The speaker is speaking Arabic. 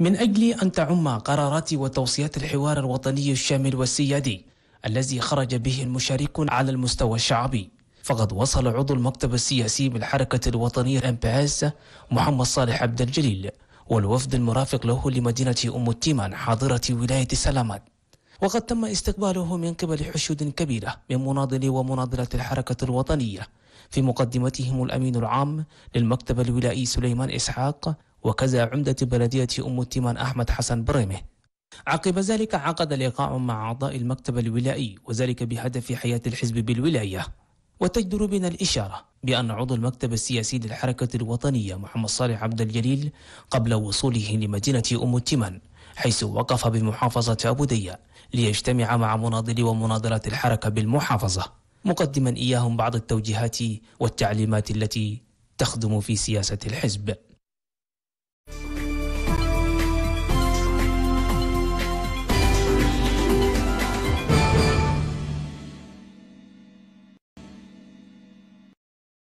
من أجل أن تعم قرارات وتوصيات الحوار الوطني الشامل والسيادي الذي خرج به المشاركون على المستوى الشعبي فقد وصل عضو المكتب السياسي بالحركة الوطنية ام محمد صالح عبد الجليل والوفد المرافق له لمدينة أم التيمان حاضرة ولاية سلامات وقد تم استقباله من قبل حشود كبيرة من مناضلي ومناضلة الحركة الوطنية في مقدمتهم الأمين العام للمكتب الولائي سليمان إسحاق وكذا عمدة بلدية أم التيمان أحمد حسن بريمه عقب ذلك عقد لقاء مع أعضاء المكتب الولائي وذلك بهدف حياة الحزب بالولاية وتجدر بنا الإشارة بأن عضو المكتب السياسي للحركة الوطنية محمد صالح عبد الجليل قبل وصوله لمدينة أم التمن حيث وقف بمحافظة أبو دية ليجتمع مع مناضلي ومناضلات الحركة بالمحافظة مقدما إياهم بعض التوجيهات والتعليمات التي تخدم في سياسة الحزب